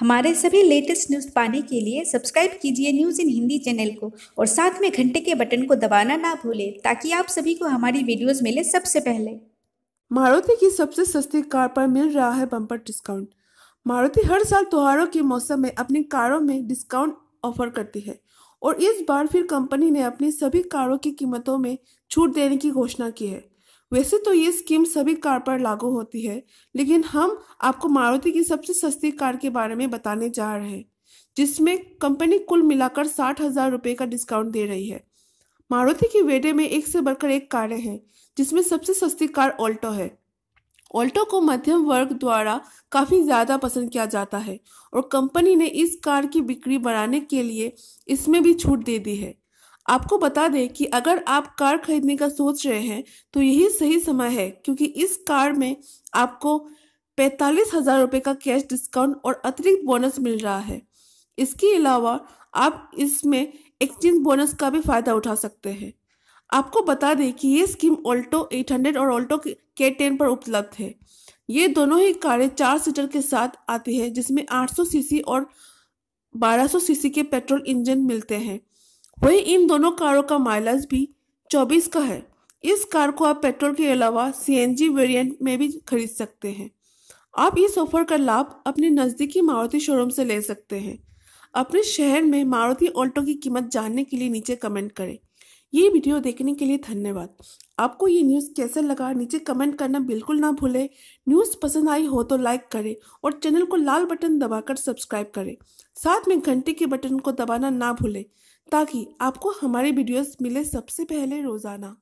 हमारे सभी latest news पाने के लिए सब्सक्राइब कीजिए न्यूज़ इन हिंदी चैनल को और साथ में घंटे के बटन को दबाना ना भूलें ताकि आप सभी को हमारी वीडियोस मिले सबसे पहले मारुति की सबसे सस्ती कार पर मिल रहा है बम्पर डिस्काउंट मारुति हर साल त्योहारों के मौसम में अपनी कारों में डिस्काउंट ऑफर करती है और इस बार फिर कंपनी ने अपनी सभी कारों की कीमतों में छूट देने की घोषणा की है वैसे तो ये स्कीम सभी कार पर लागू होती है लेकिन हम आपको मारुति की सबसे सस्ती कार के बारे में बताने जा रहे हैं जिसमें कंपनी कुल मिलाकर साठ हज़ार रुपये का डिस्काउंट दे रही है मारुति की वेडे में एक से बढ़कर एक कारें हैं जिसमें सबसे सस्ती कार ऑल्टो है ऑल्टो को मध्यम वर्ग द्वारा काफ़ी ज़्यादा पसंद किया जाता है और कंपनी ने इस कार की बिक्री बढ़ाने के लिए इसमें भी छूट दे दी है आपको बता दें कि अगर आप कार खरीदने का सोच रहे हैं तो यही सही समय है क्योंकि इस कार में आपको पैंतालीस हज़ार रुपये का कैश डिस्काउंट और अतिरिक्त बोनस मिल रहा है इसके अलावा आप इसमें एक्सचेंज बोनस का भी फ़ायदा उठा सकते हैं आपको बता दें कि ये स्कीम ऑल्टो 800 और ऑल्टो के टेन पर उपलब्ध है ये दोनों ही कारें चार सीटर के साथ आती है जिसमें 800 सीसी और 1200 सीसी के पेट्रोल इंजन मिलते हैं वहीं इन दोनों कारों का माइलेज भी 24 का है इस कार को आप पेट्रोल के अलावा सीएनजी वेरिएंट में भी खरीद सकते हैं आप इस ऑफर का लाभ अपने नज़दीकी मारुति शोरूम से ले सकते हैं अपने शहर में मारुति ऑल्टो की कीमत जानने के लिए नीचे कमेंट करें ये वीडियो देखने के लिए धन्यवाद आपको ये न्यूज़ कैसा लगा नीचे कमेंट करना बिल्कुल ना भूलें न्यूज़ पसंद आई हो तो लाइक करें और चैनल को लाल बटन दबाकर सब्सक्राइब करें साथ में घंटे के बटन को दबाना ना भूलें ताकि आपको हमारे वीडियोस मिले सबसे पहले रोज़ाना